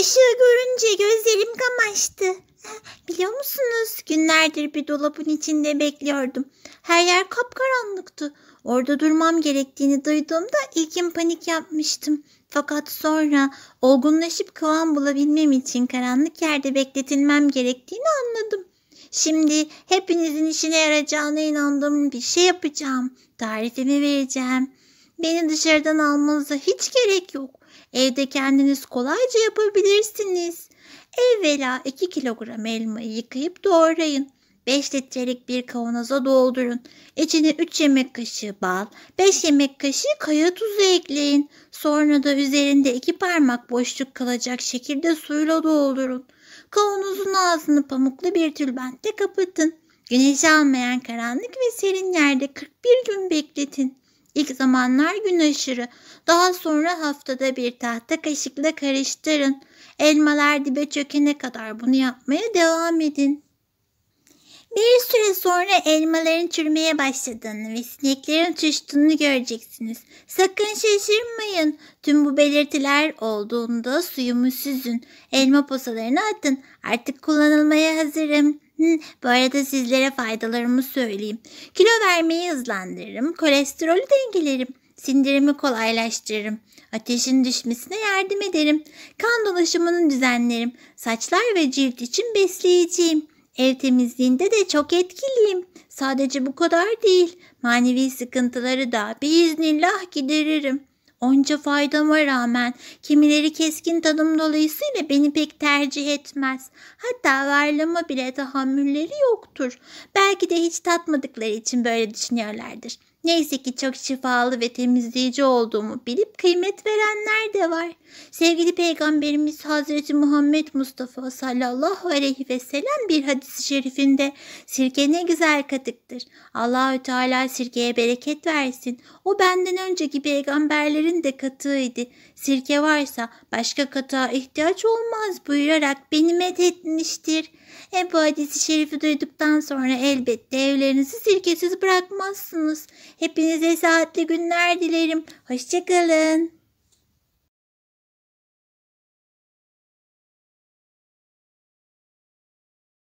Işığı görünce gözlerim kamaştı. Biliyor musunuz günlerdir bir dolabın içinde bekliyordum. Her yer kapkaranlıktı. Orada durmam gerektiğini duyduğumda ilkin panik yapmıştım. Fakat sonra olgunlaşıp kıvam bulabilmem için karanlık yerde bekletilmem gerektiğini anladım. Şimdi hepinizin işine yarayacağına inandığım bir şey yapacağım. Tarifimi vereceğim. Beni dışarıdan almanıza hiç gerek yok. Evde kendiniz kolayca yapabilirsiniz. Evvela 2 kilogram elmayı yıkayıp doğrayın. 5 litrelik bir kavanoza doldurun. İçine 3 yemek kaşığı bal, 5 yemek kaşığı kaya tuzu ekleyin. Sonra da üzerinde 2 parmak boşluk kalacak şekilde suyla doldurun. Kavanozun ağzını pamuklu bir tülbentle kapatın. Güneş almayan karanlık ve serin yerde 41 gün bekletin. İlk zamanlar gün aşırı, daha sonra haftada bir tahta kaşıkla karıştırın. Elmalar dibe çökene kadar bunu yapmaya devam edin. Bir süre sonra elmaların çürümeye başladığını ve sineklerin uçuştuğunu göreceksiniz. Sakın şaşırmayın. Tüm bu belirtiler olduğunda suyumu süzün. Elma posalarını atın. Artık kullanılmaya hazırım bu arada sizlere faydalarımı söyleyeyim. Kilo vermeyi hızlandırırım, kolesterolü dengelerim, sindirimi kolaylaştırırım, ateşin düşmesine yardım ederim, kan dolaşımını düzenlerim, saçlar ve cilt için besleyiciyim. Ev temizliğinde de çok etkiliyim. Sadece bu kadar değil, manevi sıkıntıları da biiznillah gideririm.'' Onca faydama rağmen kimileri keskin tanım dolayısıyla beni pek tercih etmez. Hatta varlama bile tahammülleri yoktur. Belki de hiç tatmadıkları için böyle düşünüyorlardır. Neyse ki çok şifalı ve temizleyici olduğumu bilip kıymet verenler de var. Sevgili Peygamberimiz Hazreti Muhammed Mustafa sallallahu aleyhi ve sellem bir hadis-i şerifinde sirke ne güzel katıktır. Allahü Teala sirkeye bereket versin. O benden önceki peygamberlerin de katığıydı. Sirke varsa başka katığa ihtiyaç olmaz buyurarak beni methetmiştir. E bu hadisi şerifi duyduktan sonra elbette evlerinizi sirkesiz bırakmazsınız. Hepinize saatli günler dilerim. Hoşçakalın.